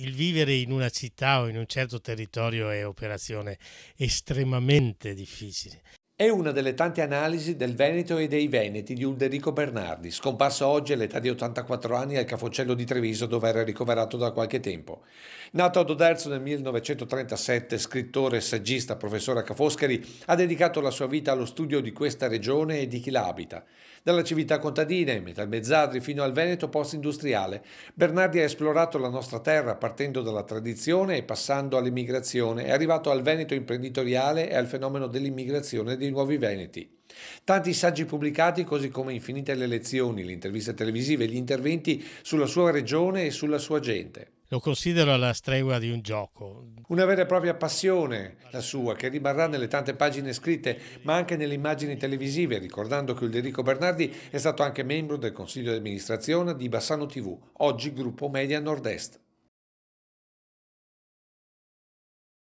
il vivere in una città o in un certo territorio è operazione estremamente difficile è una delle tante analisi del Veneto e dei Veneti di Ulderico Bernardi, scomparso oggi all'età di 84 anni al Cafocello di Treviso dove era ricoverato da qualche tempo. Nato a Doderzo nel 1937, scrittore, saggista, professore a Ca' ha dedicato la sua vita allo studio di questa regione e di chi l'abita. Dalla civiltà contadina, in Mezzadri, fino al Veneto post-industriale, Bernardi ha esplorato la nostra terra partendo dalla tradizione e passando all'immigrazione. È arrivato al Veneto imprenditoriale e al fenomeno dell'immigrazione dei Nuovi Veneti. Tanti saggi pubblicati, così come infinite le lezioni, le interviste televisive, gli interventi sulla sua regione e sulla sua gente. Lo considero alla stregua di un gioco. Una vera e propria passione, la sua, che rimarrà nelle tante pagine scritte, ma anche nelle immagini televisive, ricordando che Ulderico Bernardi è stato anche membro del consiglio di amministrazione di Bassano TV, oggi gruppo media nord-est.